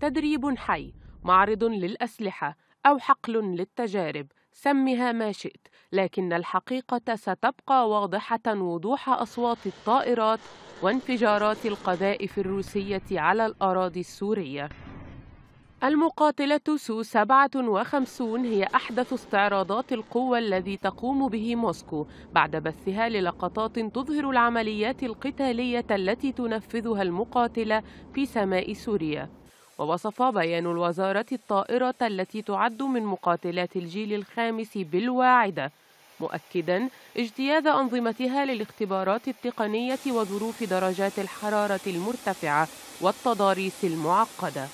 تدريب حي معرض للأسلحة أو حقل للتجارب سمها ما شئت لكن الحقيقة ستبقى واضحة وضوح أصوات الطائرات وانفجارات القذائف الروسية على الأراضي السورية المقاتلة سو 57 هي أحدث استعراضات القوة الذي تقوم به موسكو بعد بثها للقطات تظهر العمليات القتالية التي تنفذها المقاتلة في سماء سوريا ووصف بيان الوزارة الطائرة التي تعد من مقاتلات الجيل الخامس بالواعدة مؤكدا اجتياز أنظمتها للاختبارات التقنية وظروف درجات الحرارة المرتفعة والتضاريس المعقده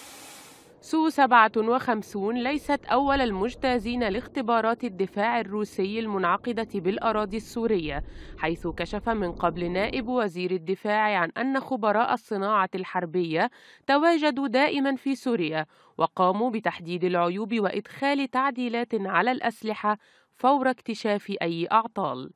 سو 57 ليست أول المجتازين لاختبارات الدفاع الروسي المنعقدة بالأراضي السورية حيث كشف من قبل نائب وزير الدفاع عن أن خبراء الصناعة الحربية تواجدوا دائما في سوريا وقاموا بتحديد العيوب وإدخال تعديلات على الأسلحة فور اكتشاف أي أعطال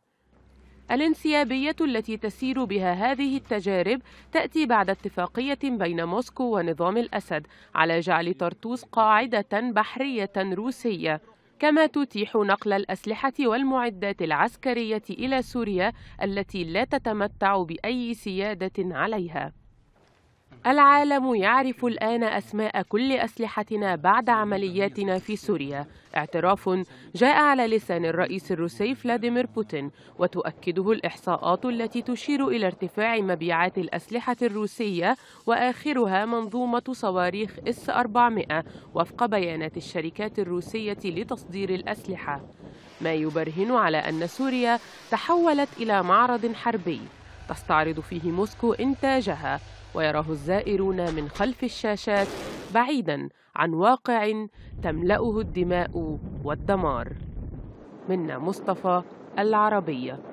الانسيابية التي تسير بها هذه التجارب تأتي بعد اتفاقية بين موسكو ونظام الأسد على جعل طرطوس قاعدة بحرية روسية كما تتيح نقل الأسلحة والمعدات العسكرية إلى سوريا التي لا تتمتع بأي سيادة عليها العالم يعرف الآن أسماء كل أسلحتنا بعد عملياتنا في سوريا اعتراف جاء على لسان الرئيس الروسي فلاديمير بوتين وتؤكده الإحصاءات التي تشير إلى ارتفاع مبيعات الأسلحة الروسية وآخرها منظومة صواريخ إس 400 وفق بيانات الشركات الروسية لتصدير الأسلحة ما يبرهن على أن سوريا تحولت إلى معرض حربي تستعرض فيه موسكو إنتاجها ويراه الزائرون من خلف الشاشات بعيدا عن واقع تملأه الدماء والدمار منا مصطفى العربيه